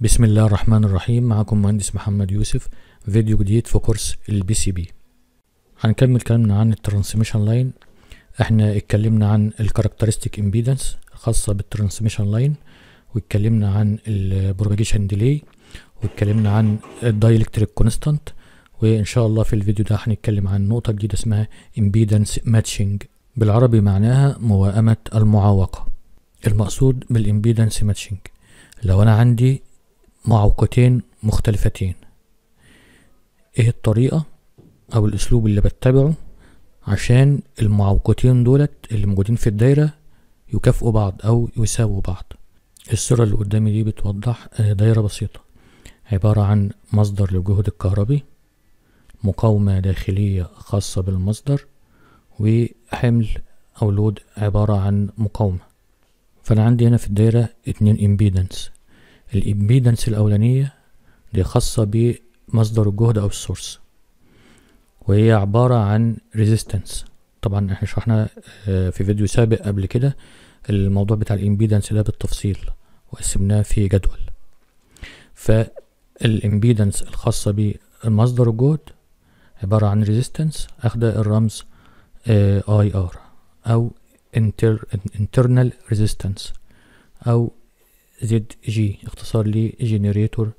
بسم الله الرحمن الرحيم معكم مهندس محمد يوسف فيديو جديد في كورس البي سي بي هنكمل كلامنا عن الترانسميشن لاين احنا اتكلمنا عن الكاركترستيك امبيدنس الخاصه بالترانسميشن لاين واتكلمنا عن البروباجيشن ديلي واتكلمنا عن الدايلكتريك كونستانت وان شاء الله في الفيديو ده هنتكلم عن نقطه جديده اسمها امبيدنس ماتشنج بالعربي معناها موائمه المعاوقه المقصود بالامبيدنس ماتشنج لو انا عندي معوقتين مختلفتين ايه الطريقة او الاسلوب اللي بتبعه عشان المعوقتين دولت اللي موجودين في الدايرة يكافئوا بعض او يساووا بعض الصورة اللي قدامي دي بتوضح آه، دايرة بسيطة عبارة عن مصدر للجهد الكهربي مقاومة داخلية خاصة بالمصدر وحمل أو لود عبارة عن مقاومة فأنا عندي هنا في الدايرة اتنين امبيدنس الامبيدنس الاولانيه دي خاصه بمصدر الجهد او السورس وهي عباره عن ريزيستنس طبعا احنا شرحنا آه، في فيديو سابق قبل كده الموضوع بتاع الامبيدنس ده بالتفصيل وقسمناه في جدول فالامبيدنس الخاصه بمصدر الجهد عباره عن ريزيستنس اخده الرمز اي آه، ار او انترنال ريزيستنس او زد جي اختصار لجنريتور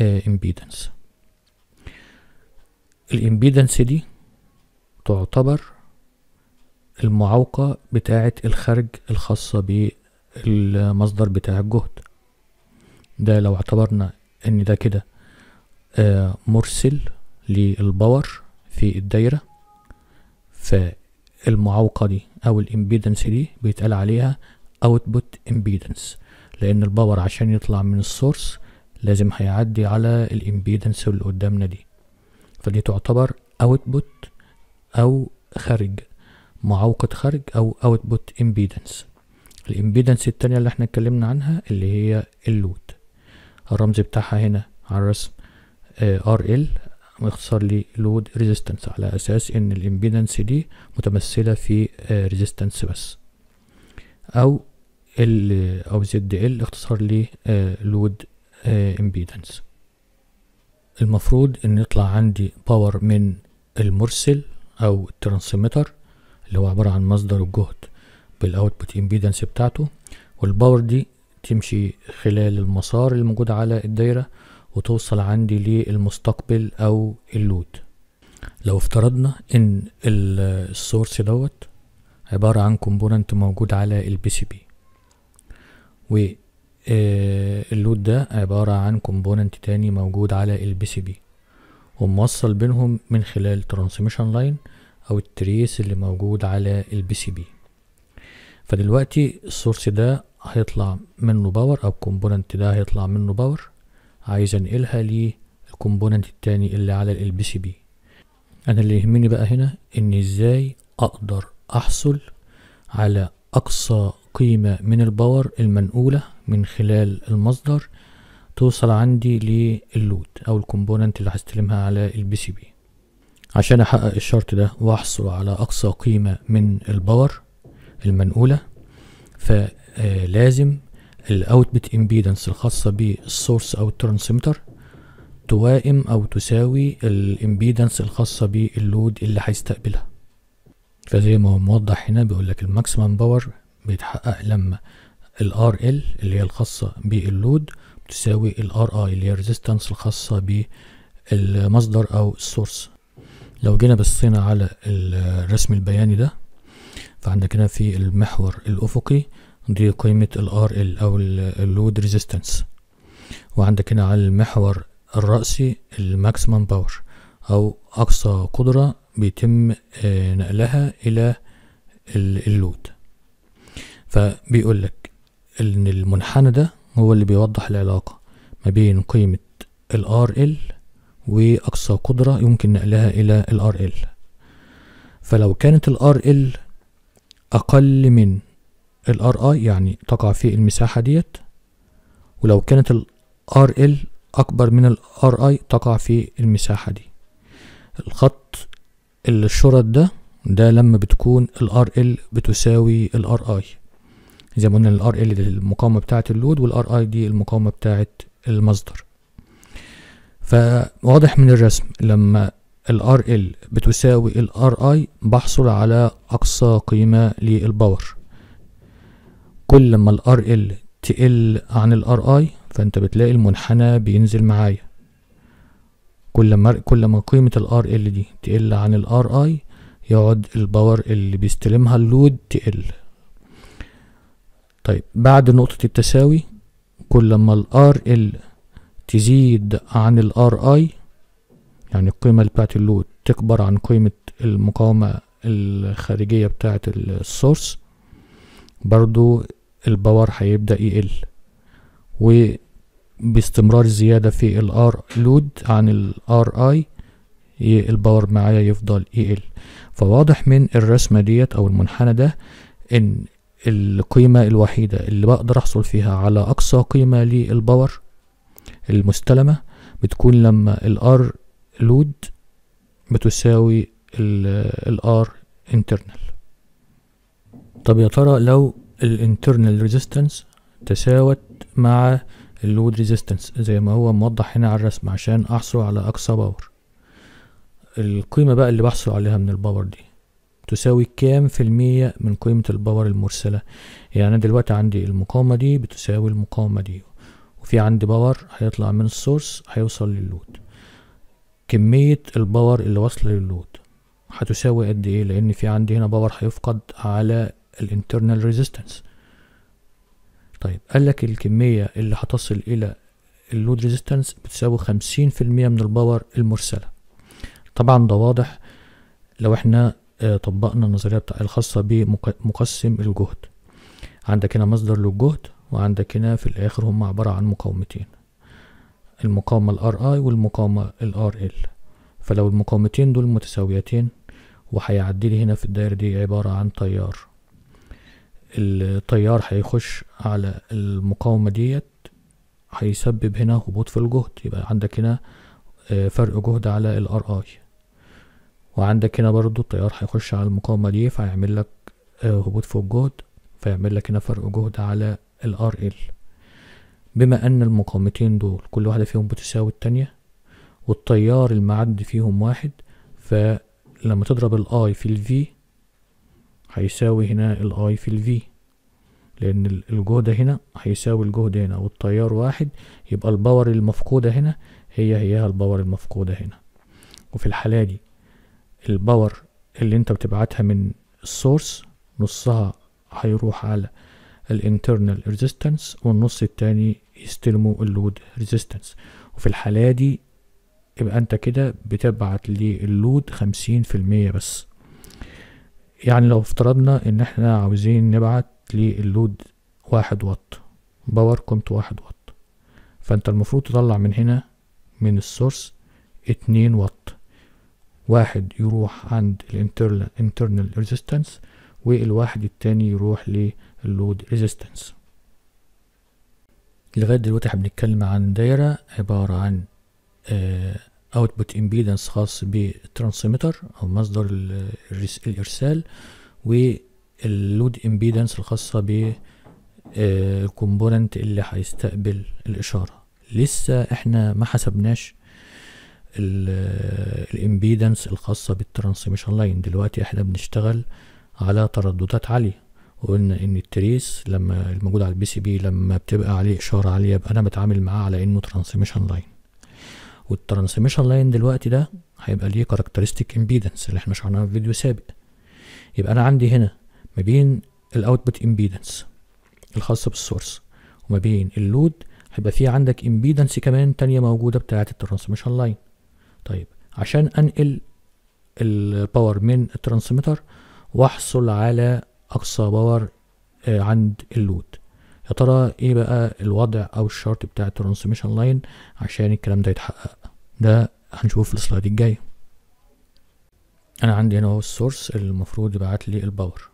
امبيدنس الامبيدنس دي تعتبر المعوقة بتاعة الخارج الخاصة بالمصدر بتاع الجهد ده لو اعتبرنا ان ده كده آه، مرسل للباور في الدايرة فالمعوقة دي او الامبيدنس دي بيتقال عليها output impedance لان الباور عشان يطلع من السورس لازم هيعدي على الامبيدنس اللي قدامنا دي فدي تعتبر اوتبوت او خارج معوقة خارج او اوتبوت امبيدنس الامبيدنس التانية اللي احنا اتكلمنا عنها اللي هي اللود الرمز بتاعها هنا على الرسم ار آه، ال مختصر لي لود ريزيستنس على اساس ان الامبيدنس دي متمثلة في ريزيستنس آه، بس او ال او زد ال اختصار ل لود امبيدنس المفروض ان يطلع عندي باور من المرسل او الترانسميتر اللي هو عبارة عن مصدر الجهد بالاوتبوت امبيدنس بتاعته والباور دي تمشي خلال المسار اللي موجود على الدايرة وتوصل عندي للمستقبل او اللود لو افترضنا ان السورس دوت عبارة عن كومبوننت موجود على البي سي بي واللود آه، ده عبارة عن كومبوننت تاني موجود على البي سي بي وموصل بينهم من خلال ترانسميشن لاين او التريس اللي موجود على البي سي بي فدلوقتي السورس ده هيطلع منه باور او الكومبوننت ده هيطلع منه باور عايز انقلها للكومبوننت التاني اللي على البي سي بي انا اللي يهمني بقى هنا ان ازاي اقدر احصل على اقصى القيمة من الباور المنقولة من خلال المصدر توصل عندي لللود أو الكومبوننت اللي هستلمها على البي سي بي عشان أحقق الشرط ده وأحصل على أقصى قيمة من الباور المنقولة فلازم الاوتبوت امبيدنس الخاصة بالسورس أو الترانسميتر توائم أو تساوي الامبيدنس الخاصة باللود اللي هيستقبلها فزي ما هو موضح هنا بيقول لك الماكسيمم باور بيتحقق لما ال RL اللي هي الخاصة باللود بتساوي ال RI اللي هي الريزيستنس الخاصة بالمصدر أو السورس لو جينا بصينا على الرسم البياني ده فعندك هنا في المحور الأفقي دي قيمة ال RL أو اللود ريزيستنس وعندك هنا على المحور الرأسي الماكسيمم باور أو أقصى قدرة بيتم آه، نقلها إلى اللود فبيقول لك ان المنحنى ده هو اللي بيوضح العلاقة ما بين قيمة ال RL وأقصى قدرة يمكن نقلها إلى ال RL فلو كانت ال RL أقل من ال RI يعني تقع في المساحة ديت ولو كانت ال RL أكبر من ال RI تقع في المساحة دي الخط الشرط ده ده لما بتكون ال RL بتساوي ال RI زي ما قلنا الار ال دي المقاومه بتاعه اللود والار اي دي المقاومه بتاعه المصدر فواضح من الرسم لما الار ال بتساوي الار اي بحصل على اقصى قيمه للباور كل ما الار ال تقل عن الار اي فانت بتلاقي المنحنى بينزل معايا كل ما كل ما قيمه الار ال دي تقل عن الار اي يقعد الباور اللي بيستلمها اللود تقل طيب بعد نقطة التساوي كل ما ال RL تزيد عن ال RI يعني القيمة بتاعت اللود تكبر عن قيمة المقاومة الخارجية بتاعة السورس برضو الباور هيبدأ يقل وباستمرار الزيادة في ال R لود عن ال RI الباور معايا يفضل يقل فواضح من الرسمة ديت أو المنحنى ده إن القيمة الوحيدة اللي بقدر أحصل فيها على أقصى قيمة للباور المستلمة بتكون لما الار لود بتساوي الار internal طب يا ترى لو الانترنال ريزيستنس تساوت مع اللود ريزيستنس زي ما هو موضح هنا على الرسم عشان احصل على اقصى باور القيمة بقى اللي بحصل عليها من الباور دي تساوي كام في المية من قيمة الباور المرسلة يعني أنا دلوقتي عندي المقاومة دي بتساوي المقاومة دي وفي عندي باور هيطلع من السورس هيوصل لللود كمية الباور اللي واصلة لللود هتساوي قد ايه لان في عندي هنا باور هيفقد على الانترنال ريزيستنس طيب قالك الكمية اللي هتصل الى اللود ريزيستنس بتساوي خمسين في المية من الباور المرسلة طبعا ده واضح لو احنا طبقنا النظرية الخاصة بمقسم الجهد عندك هنا مصدر للجهد وعندك هنا في الآخر هم عبارة عن مقاومتين المقاومة ال Ri والمقاومة ال RL فلو المقاومتين دول متساويتين وهيعدي لي هنا في الدايرة دي عبارة عن تيار التيار هيخش على المقاومة ديت هيسبب هنا هبوط في الجهد يبقى عندك هنا آه، فرق جهد على ال Ri وعندك هنا برضو التيار هيخش على المقاومة دي فيعمل لك آه، هبوط فوق جهد فيعمل لك هنا فرق جهد على ال RL بما أن المقاومتين دول كل واحدة فيهم بتساوي التانية والتيار المعد فيهم واحد فلما تضرب الاي في V هيساوي هنا الاي في V لان الجهد هنا هيساوي الجهد هنا والتيار واحد يبقى الباور المفقودة هنا هي هي الباور المفقودة هنا وفي الحالة دي الباور اللي انت بتبعتها من السورس نصها هيروح على الانترنال ريزيستنس والنص التاني يستلموا اللود ريزيستنس وفي الحالة دي يبقى انت كده بتبعت للود خمسين في المية بس يعني لو افترضنا ان احنا عاوزين نبعت للود واحد واط باور كومت واحد واط فانت المفروض تطلع من هنا من السورس اتنين واط واحد يروح عند الانترنال internal resistance والواحد التاني يروح للود ريزيستنس لغاية دلوقتي احنا بنتكلم عن دايرة عبارة عن اوتبوت آه، امبيدنس خاص بالترانسميتر او مصدر الارسال واللود امبيدنس الخاصة بالكومبوننت آه، اللي هيستقبل الاشارة لسه احنا ما حسبناش الامبيدنس الخاصة بالترانسميشن لاين دلوقتي احنا بنشتغل على ترددات عالية وقلنا ان التريس لما الموجود على البي سي بي لما بتبقى عليه اشارة عالية يبقى انا بتعامل معاه على انه ترانسميشن لاين والترانسميشن لاين دلوقتي ده هيبقى ليه كاركترستيك امبيدنس اللي احنا شرحناها في فيديو سابق يبقى انا عندي هنا ما بين الاوتبوت امبيدنس الخاصة بالسورس وما بين اللود هيبقى في عندك امبيدنس كمان تانية موجودة بتاعة الترانسميشن لاين طيب عشان انقل الباور من الترانسميتر واحصل على اقصى باور آه، عند اللود يا ترى ايه بقى الوضع او الشرط بتاع الترانسميشن لاين عشان الكلام ده يتحقق ده هنشوفه في السلايد الجاي انا عندي هنا هو السورس المفروض يبعت لي الباور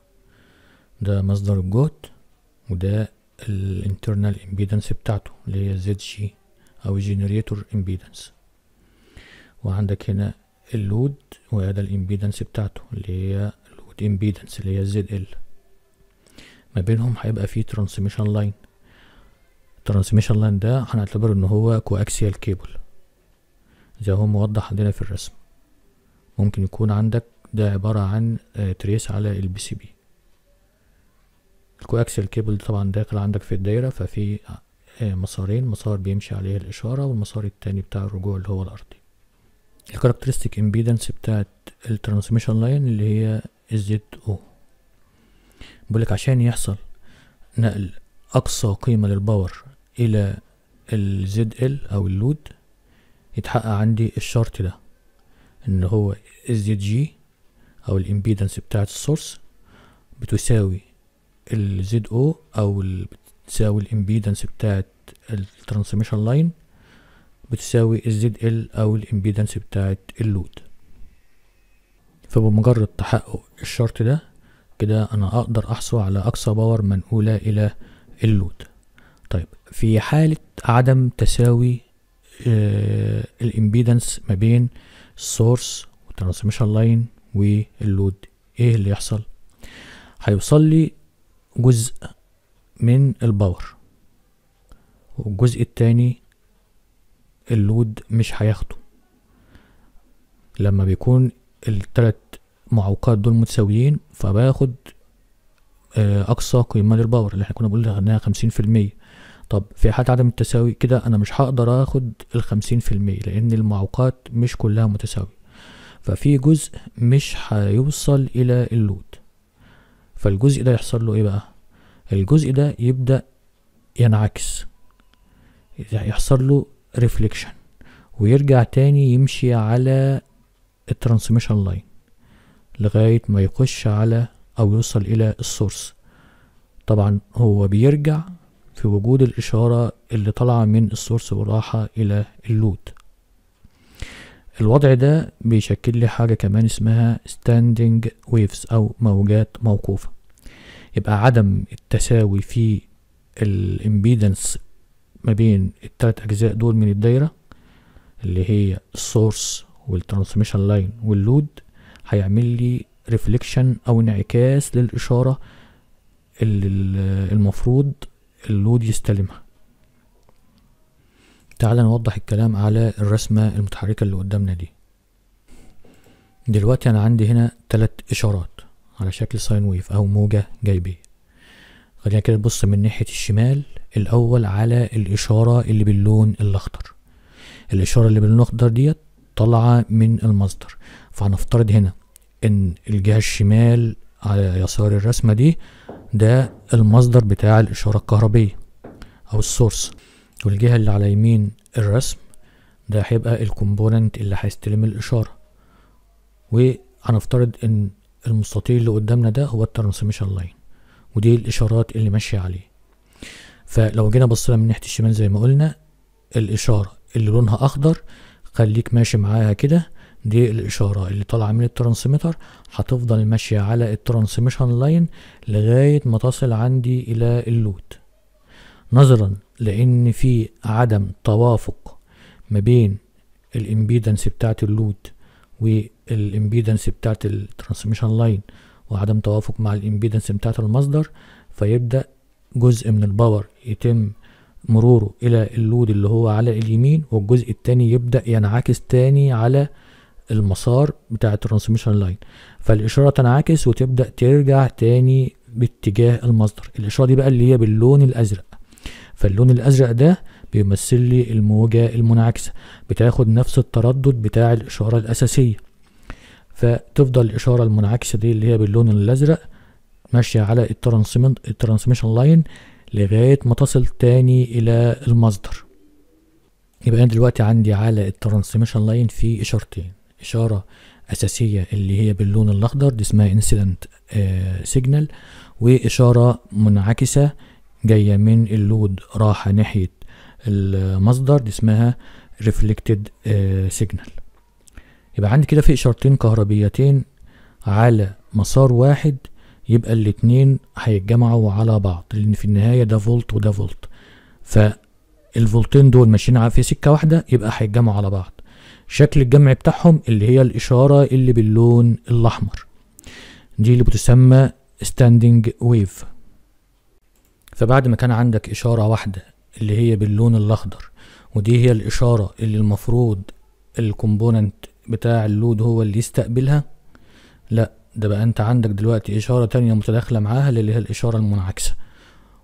ده مصدر الجهد وده الانترنال امبيدنس بتاعته اللي هي زد جي او جنريتور امبيدنس وعندك هنا اللود وهذا الامبيدنس بتاعته اللي هي اللود امبيدنس اللي هي الزد ال ما بينهم هيبقى فيه ترانسميشن لاين الترانسميشن لاين ده هنعتبر ان هو كواكسيال كيبل زي هو موضح عندنا في الرسم ممكن يكون عندك ده عبارة عن تريس آه، على البي سي بي الكواكسيال كيبل طبعا داخل عندك في الدايرة ففي آه، مسارين مسار بيمشي عليه الإشارة والمسار التاني بتاع الرجوع اللي هو الأرضي الكاركترستيك امبيدنس بتاعت الترانسميشن لاين اللي هي الزد او بقولك عشان يحصل نقل اقصى قيمة للباور الى الزد ال او اللود يتحقق عندي الشرط ده ان هو الزد جي او الامبيدنس بتاعت السورس بتساوي الزد او او بتساوي الامبيدنس بتاعت الترانسميشن لاين بتساوي الزد ال او الامبيدنس بتاعت اللود فبمجرد تحقق الشرط ده كده انا اقدر احصل على اقصى باور منقولة الى اللود طيب في حالة عدم تساوي آه الامبيدنس ما بين السورس والترانسميشن لاين واللود ايه اللي يحصل هيوصل لي جزء من الباور والجزء التاني اللود مش هياخده لما بيكون التلات معوقات دول متساويين فباخد آه، اقصى قيمه للباور اللي احنا كنا بنقول انها خمسين في المية طب في حالة عدم التساوي كده انا مش هقدر اخد الخمسين في المية لان المعوقات مش كلها متساوية ففي جزء مش هيوصل الى اللود فالجزء ده يحصل له ايه بقى الجزء ده يبدأ ينعكس يحصل له ريفليكشن ويرجع تاني يمشي على الترانسميشن لاين لغاية ما يخش على أو يوصل إلى السورس طبعا هو بيرجع في وجود الإشارة اللي طالعة من السورس وراحة إلى اللود الوضع ده بيشكل لي حاجة كمان اسمها standing waves أو موجات موقوفة يبقى عدم التساوي في الامبيدنس ما بين التلات أجزاء دول من الدايرة اللي هي السورس والترانسميشن لاين واللود هيعمل لي ريفليكشن أو انعكاس للإشارة اللي المفروض اللود يستلمها تعالى نوضح الكلام على الرسمة المتحركة اللي قدامنا دي دلوقتي أنا عندي هنا تلات إشارات على شكل ساين ويف أو موجة جايبية خلينا كده نبص من ناحية الشمال الأول على الإشارة اللي باللون الأخضر الإشارة اللي باللون الأخضر ديت طالعة من المصدر فهنفترض هنا إن الجهة الشمال على يسار الرسمة دي ده المصدر بتاع الإشارة الكهربية أو السورس والجهة اللي على يمين الرسم ده هيبقى الكومبوننت اللي هيستلم الإشارة وهنفترض إن المستطيل اللي قدامنا ده هو الترانسميشن لاين ودي الإشارات اللي ماشية عليه فلو جينا بصينا من ناحية الشمال زي ما قلنا الإشارة اللي لونها أخضر خليك ماشي معاها كده دي الإشارة اللي طالعة من الترانسميتر هتفضل ماشية على الترانسميشن لاين لغاية ما تصل عندي إلى اللود نظرا لأن في عدم توافق ما بين الإمبيدنس بتاعة اللود والإمبيدنس بتاعة الترانسميشن لاين وعدم توافق مع الإمبيدنس بتاعة المصدر فيبدأ جزء من الباور يتم مروره الى اللود اللي هو على اليمين والجزء التاني يبدا ينعكس تاني على المسار بتاع الترانسميشن لاين فالاشاره تنعكس وتبدا ترجع تاني باتجاه المصدر الاشاره دي بقى اللي هي باللون الازرق فاللون الازرق ده بيمثل لي الموجه المنعكسه بتاخد نفس التردد بتاع الاشاره الاساسيه فتفضل الاشاره المنعكسه دي اللي هي باللون الازرق ماشية على الترانسميشن لاين لغاية ما تصل تاني إلى المصدر يبقى أنا دلوقتي عندي على الترانسميشن لاين في إشارتين إشارة أساسية اللي هي باللون الأخضر دي اسمها انسيدنت آه، سيجنال وإشارة منعكسة جاية من اللود راحة ناحية المصدر دي اسمها ريفلكتد سيجنال آه، يبقى عندي كده في إشارتين كهربيتين على مسار واحد يبقى الاتنين هيتجمعوا على بعض لان في النهايه ده فولت وده فولت فالفولتين دول ماشيين في سكه واحده يبقى هيتجمعوا على بعض شكل الجمع بتاعهم اللي هي الاشاره اللي باللون الاحمر دي اللي بتسمى ستاندنج ويف فبعد ما كان عندك اشاره واحده اللي هي باللون الاخضر ودي هي الاشاره اللي المفروض الكومبوننت بتاع اللود هو اللي يستقبلها لا ده بقى انت عندك دلوقتي اشاره تانية متداخله معاها اللي هي الاشاره المنعكسه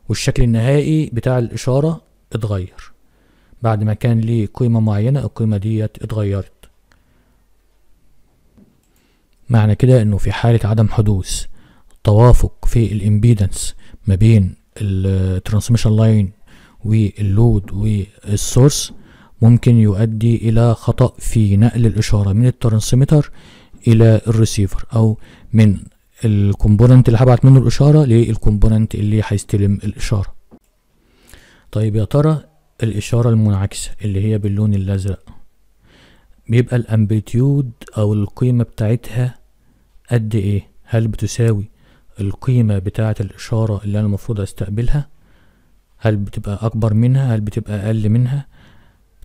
والشكل النهائي بتاع الاشاره اتغير بعد ما كان ليه قيمه معينه القيمه ديت اتغيرت معنى كده انه في حاله عدم حدوث توافق في الامبيدنس ما بين الترانسميشن لاين واللود والسورس ممكن يؤدي الى خطأ في نقل الاشارة من الترانسميتر الى الريسيفر او من الكومبوننت اللي هبعت منه الاشاره للكومبوننت اللي هيستلم الاشاره طيب يا ترى الاشاره المنعكسه اللي هي باللون الازرق بيبقى الامبليتيود او القيمه بتاعتها قد ايه هل بتساوي القيمه بتاعه الاشاره اللي انا المفروض استقبلها هل بتبقى اكبر منها هل بتبقى اقل منها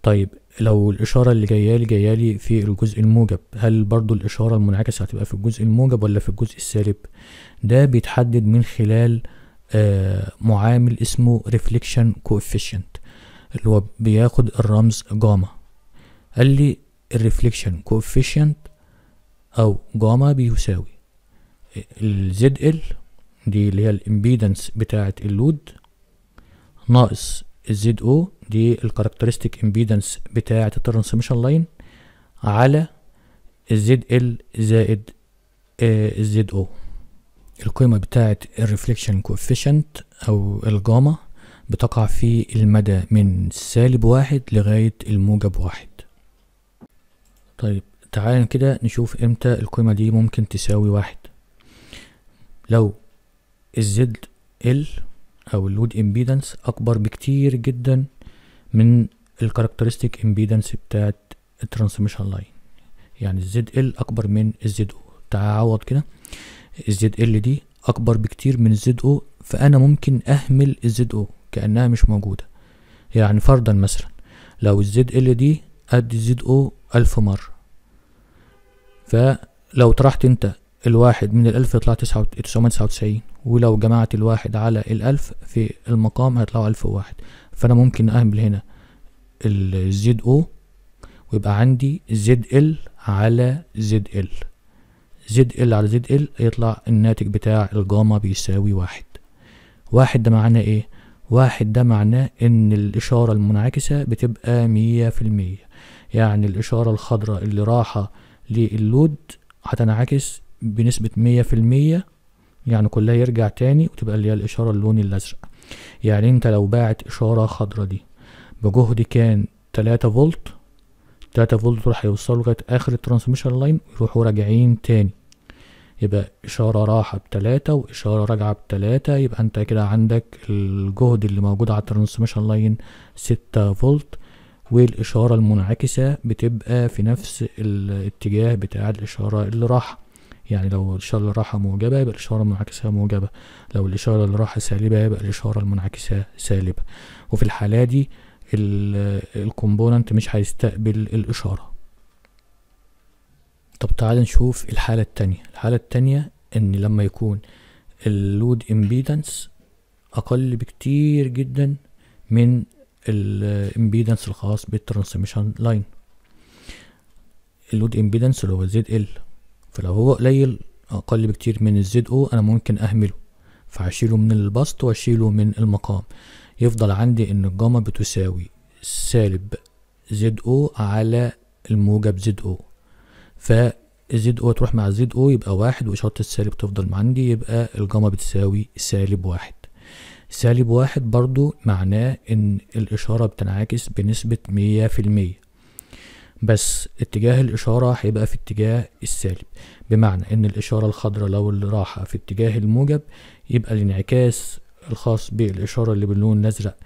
طيب لو الإشارة اللي جاية لي جاية لي في الجزء الموجب هل برضو الإشارة المنعكسة هتبقى في الجزء الموجب ولا في الجزء السالب ده بيتحدد من خلال آه معامل اسمه ريفليكشن coefficient اللي هو بياخد الرمز جاما قال لي الريفليكشن coefficient أو جاما بيساوي الزد ال دي اللي هي الامبيدنس بتاعة اللود ناقص الزد او دي الكاركترستيك امبيدنس بتاعة الترانسميشن لاين على الزد ال زائد الزد او القيمة بتاعة الريفليكشن كوفيشنت او الجاما بتقع في المدى من سالب واحد لغاية الموجب واحد طيب تعالى كده نشوف امتى القيمة دي ممكن تساوي واحد لو الزد ال او اللود امبيدنس اكبر بكتير جدا من الكاركترستيك امبيدنس بتاعت الترانسميشن لاين يعني الزد ال اكبر من الزد او تعوض كده الزد ال دي اكبر بكتير من الزد او فانا ممكن اهمل الزد او كانها مش موجوده يعني فرضا مثلا لو الزد ال دي قد الزد او الف مره فلو طرحت انت الواحد من الألف يطلع تسعة وتسعة تسعة وتسعين ولو جمعت الواحد على الألف في المقام هيطلعوا ألف وواحد فانا ممكن اعمل هنا الزد او ويبقى عندي زد ال على زد ال زد ال على زد ال يطلع الناتج بتاع الجاما بيساوي واحد واحد ده معناه ايه واحد ده معناه ان الاشارة المنعكسة بتبقى مية في المية يعني الاشارة الخضراء اللي راحة للود هتنعكس بنسبة مية في المية يعني كلها يرجع تاني وتبقى اللي هي الاشارة اللون الازرق يعني انت لو باعت اشارة خضرة دي بجهد كان تلاتة فولت تلاتة فولت راح يوصلوا لغاية اخر الترانسميشن لاين ويروحوا راجعين تاني يبقى إشارة راحة بتلاتة وإشارة راجعة بتلاتة يبقى أنت كده عندك الجهد اللي موجود على الترانسميشن لاين ستة فولت والإشارة المنعكسة بتبقى في نفس الاتجاه بتاع الإشارة اللي راحة يعني لو الإشارة اللي راحة موجبة يبقى الإشارة المنعكسة موجبة لو الإشارة اللي راحة سالبة يبقى الإشارة المنعكسة سالبة وفي الحالة دي الكومبوننت مش هيستقبل الإشارة طب تعال نشوف الحالة التانية الحالة التانية إن لما يكون اللود امبيدنس أقل بكتير جدا من الامبيدنس الخاص بالترانسميشن لاين اللود امبيدنس اللي هو زد ال فلو هو قليل أقل بكتير من الزد أو أنا ممكن أهمله فهشيله من البسط وأشيله من المقام يفضل عندي إن الجاما بتساوي سالب زد أو على الموجب زد أو فزد أو تروح مع زد أو يبقى واحد وإشارة السالب تفضل عندي يبقى الجاما بتساوي سالب واحد سالب واحد برضو معناه إن الإشارة بتنعكس بنسبة مية في المية بس اتجاه الإشارة هيبقى في اتجاه السالب بمعنى إن الإشارة الخضراء لو اللي راحة في اتجاه الموجب يبقى الانعكاس الخاص بالإشارة اللي باللون الأزرق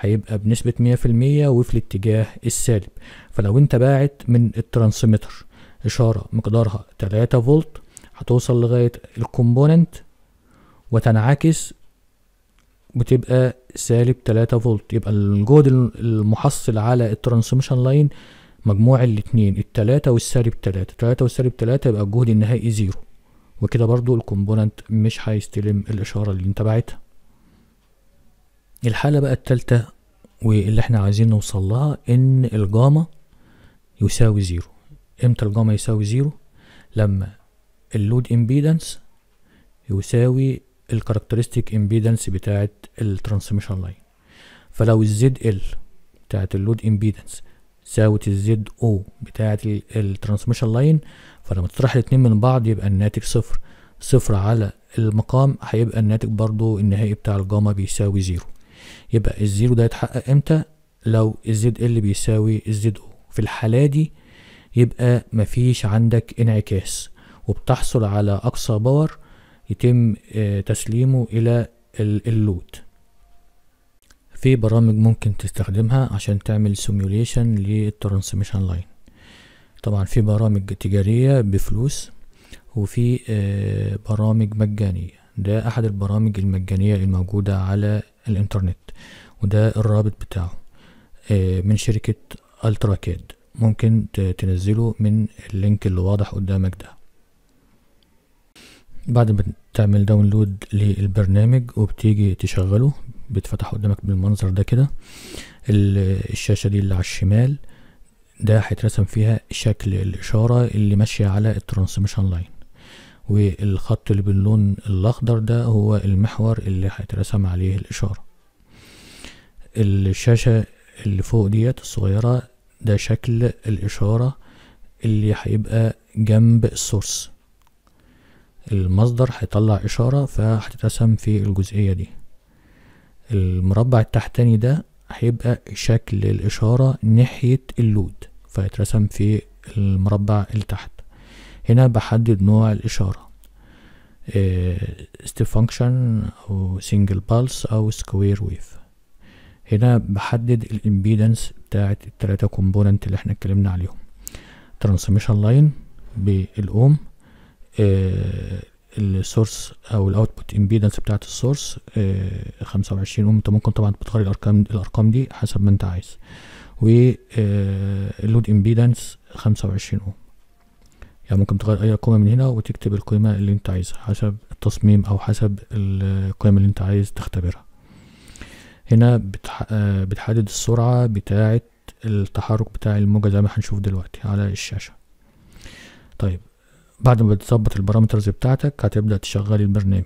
هيبقى بنسبة مية في المية وفي الاتجاه السالب فلو انت باعت من الترانسميتر إشارة مقدارها تلاتة فولت هتوصل لغاية الكومبوننت وتنعكس وتبقى سالب تلاتة فولت يبقى الجهد المحصل على الترانسميشن لاين مجموع الاتنين التلاتة والسالب تلاتة تلاتة والسالب تلاتة يبقى الجهد النهائي زيرو وكده برضو الكومبوننت مش هيستلم الإشارة اللي انت بعتها الحالة بقى التالتة واللي احنا عايزين نوصل لها ان الجاما يساوي زيرو امتى الجاما يساوي زيرو لما اللود امبيدنس يساوي الكاركترستيك امبيدنس بتاعت الترانسميشن لاين فلو الزد ال بتاعت اللود امبيدنس زاوية الزد او بتاعة الترانسميشن لاين فلما تطرح الاتنين من بعض يبقى الناتج صفر صفر على المقام هيبقى الناتج برضو النهائي بتاع الجاما بيساوي زيرو يبقى الزيرو ده يتحقق امتى لو الزد ال بيساوي الزد او في الحالة دي يبقى مفيش عندك انعكاس وبتحصل على اقصى باور يتم آه، تسليمه الى اللود في برامج ممكن تستخدمها عشان تعمل سيميوليشن للترانسميشن لاين طبعا في برامج تجارية بفلوس وفي آه، برامج مجانية ده أحد البرامج المجانية الموجودة على الإنترنت وده الرابط بتاعه آه، من شركة ألترا كاد ممكن تنزله من اللينك اللي واضح قدامك ده بعد ما تعمل داونلود للبرنامج وبتيجي تشغله بيتفتح قدامك بالمنظر ده كده الشاشة دي اللي على الشمال ده هيترسم فيها شكل الإشارة اللي ماشية على الترانسميشن لاين والخط اللي باللون الأخضر ده هو المحور اللي هيترسم عليه الإشارة الشاشة اللي فوق ديت الصغيرة ده شكل الإشارة اللي هيبقى جنب السورس المصدر هيطلع إشارة فهتترسم في الجزئية دي المربع التحتاني ده هيبقى شكل الإشارة ناحية اللود فيترسم في المربع اللي تحت هنا بحدد نوع الإشارة ستيب آه، فانكشن أو سنجل بالس أو سكوير ويف هنا بحدد الامبيدنس بتاعة التلاتة كومبوننت اللي احنا اتكلمنا عليهم ترانسميشن لاين بالأوم آه، السورس او الاوتبوت امبيدنس بتاعه السورس خمسة وعشرين اوم انت ممكن طبعا تختار الارقام الارقام دي حسب ما انت عايز واللود امبيدنس آه، خمسة وعشرين اوم يعني ممكن تغير اي قيمه من هنا وتكتب القيمه اللي انت عايزها حسب التصميم او حسب القيم اللي انت عايز تختبرها هنا بتح... آه، بتحدد السرعه بتاعه التحرك بتاع الموجه زي ما هنشوف دلوقتي على الشاشه طيب بعد ما بتظبط البارامترز بتاعتك هتبدأ تشغلي البرنامج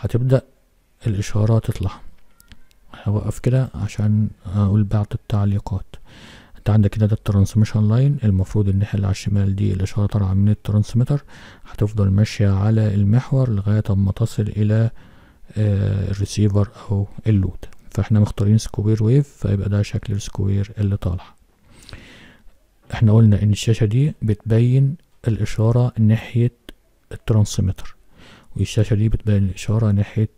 هتبدأ الإشارات تطلع هوقف كده عشان أقول بعض التعليقات انت عندك كده ده الترانسميشن لاين المفروض الناحية اللي على الشمال دي الإشارة طالعة من الترانسميتر هتفضل ماشية على المحور لغاية أما تصل إلى آه، الريسيفر أو اللود فاحنا مختارين سكوير ويف فيبقى ده شكل السكوير اللي طالع احنا قلنا ان الشاشة دي بتبين الإشارة ناحية الترانسميتر والشاشة دي بتبين الإشارة ناحية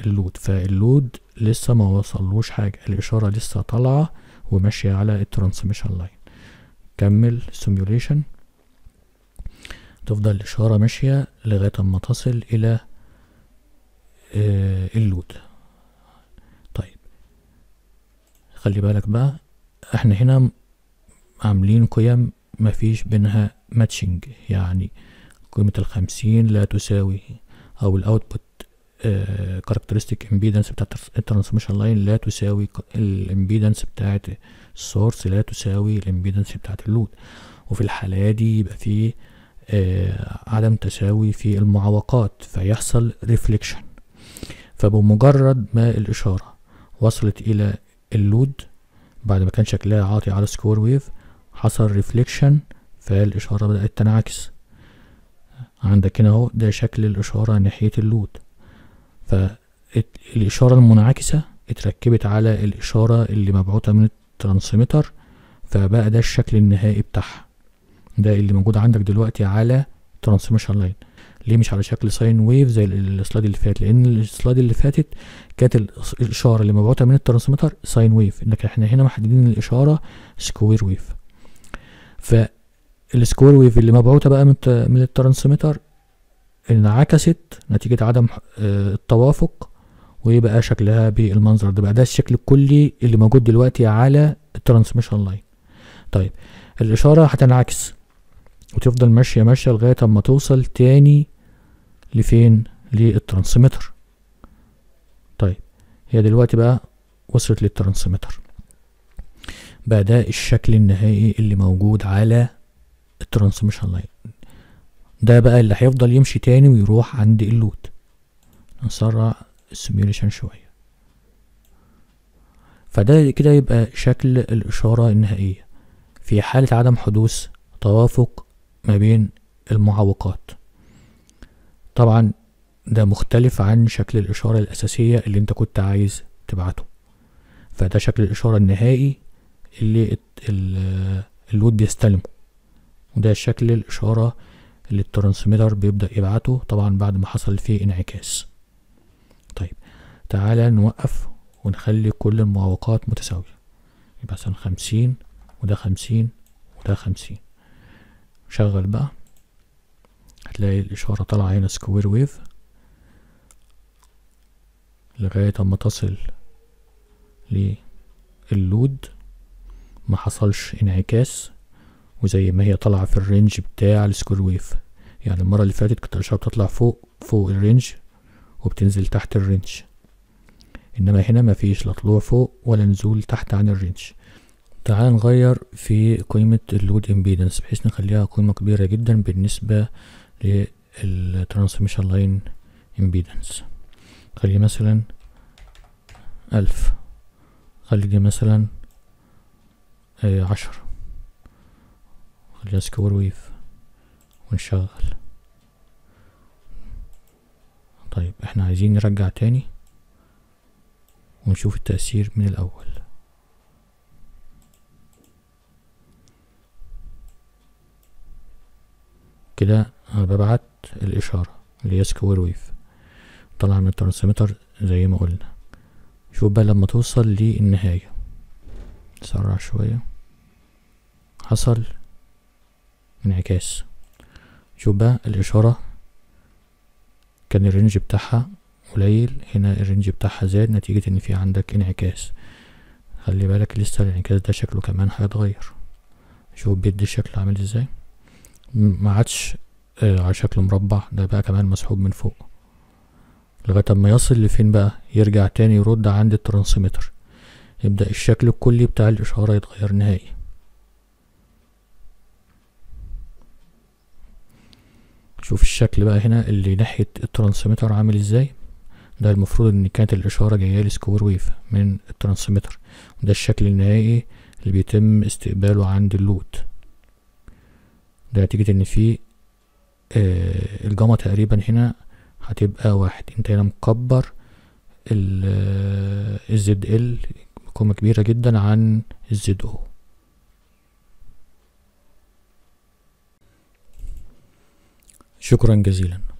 اللود فاللود لسه ما وصلوش حاجة الإشارة لسه طالعة وماشية على الترانسميشن لاين كمل سيميوليشن تفضل الإشارة ماشية لغاية ما تصل إلى آه، اللود طيب خلي بالك بقى احنا هنا عاملين قيم مفيش بينها ماتشنج يعني قيمة الخمسين لا تساوي أو الأوتبوت كاركترستيك امبيدنس بتاعت الترانسميشن لاين لا تساوي الامبيدنس بتاعت السورس لا تساوي الامبيدنس بتاعت اللود وفي الحالة دي يبقى فيه آه عدم تساوي في المعوقات فيحصل ريفليكشن فبمجرد ما الإشارة وصلت إلى اللود بعد ما كان شكلها عاطي على سكور ويف حصل ريفليكشن فالإشارة بدأت تنعكس عندك هنا اهو ده شكل الإشارة ناحية اللود فالإشارة المنعكسة اتركبت على الإشارة اللي مبعوتة من الترانسميتر فبقى ده الشكل النهائي بتاعها ده اللي موجود عندك دلوقتي على ترانسميشن لاين ليه مش على شكل ساين ويف زي السلايد اللي فات لان السلايد اللي فاتت كانت الاشاره اللي مبعوته من الترانسميتر ساين ويف لكن احنا هنا محددين الاشاره سكوير ويف السكوير ويف اللي مبعوثه بقى من الترانسميتر انعكست نتيجة عدم آه، التوافق ويبقى شكلها بالمنظر ده بقى ده الشكل الكلي اللي موجود دلوقتي على الترانسميشن لاين طيب الإشارة هتنعكس وتفضل ماشية ماشية لغاية اما توصل تاني لفين للترانسميتر طيب هي دلوقتي بقى وصلت للترانسميتر بقى ده الشكل النهائي اللي موجود على الترانسميشن لاين ده بقى اللي هيفضل يمشي تاني ويروح عند اللود نسرع السيميوليشن شوية فده كده يبقى شكل الإشارة النهائية في حالة عدم حدوث توافق ما بين المعوقات طبعا ده مختلف عن شكل الإشارة الأساسية اللي انت كنت عايز تبعته فده شكل الإشارة النهائي اللي اللود بيستلمه وده شكل الإشارة اللي الترانسميتر بيبدأ يبعته طبعا بعد ما حصل فيه انعكاس طيب تعالى نوقف ونخلي كل المعوقات متساوية يبقى مثلا خمسين وده خمسين وده خمسين شغل بقى هتلاقي الإشارة طالعة هنا سكوير ويف لغاية أما تصل للود ما حصلش انعكاس وزي ما هي طالعة في الرينج بتاع السكوير ويف يعني المرة اللي فاتت كنت الأشعة بتطلع فوق فوق الرينج وبتنزل تحت الرينج إنما هنا مفيش لا طلوع فوق ولا نزول تحت عن الرينج تعال نغير في قيمة اللود امبيدنس بحيث نخليها قيمة كبيرة جدا بالنسبة للترانسميشن لاين امبيدنس خلي مثلا ألف خلي دي مثلا آه، عشرة السكور ويف ونشغل طيب احنا عايزين نرجع تاني ونشوف التأثير من الأول كده أنا ببعت الإشارة اللي هي سكوير ويف طلع من الترانسميتر زي ما قلنا شوف بقى لما توصل للنهاية نسرع شوية حصل انعكاس شوف بقى الإشارة كان الرينج بتاعها قليل هنا الرينج بتاعها زاد نتيجة إن في عندك انعكاس خلي بالك لسه الانعكاس ده شكله كمان هيتغير شوف بيدي الشكل عامل ازاي ما عادش آه على شكل مربع ده بقى كمان مسحوب من فوق لغاية اما يصل لفين بقى يرجع تاني يرد عند الترانسيمتر يبدأ الشكل الكلي بتاع الإشارة يتغير نهائي شوف الشكل بقى هنا اللي ناحية الترانسميتر عامل ازاي ده المفروض ان كانت الاشارة جاية لسكوير ويف من الترانسميتر وده الشكل النهائي اللي بيتم استقباله عند اللوت ده نتيجة ان في آه الجامعة تقريبا هنا هتبقى واحد انت هنا مكبر الزد آه، ال قيمة كبيرة جدا عن الزد او شكرا جزيلا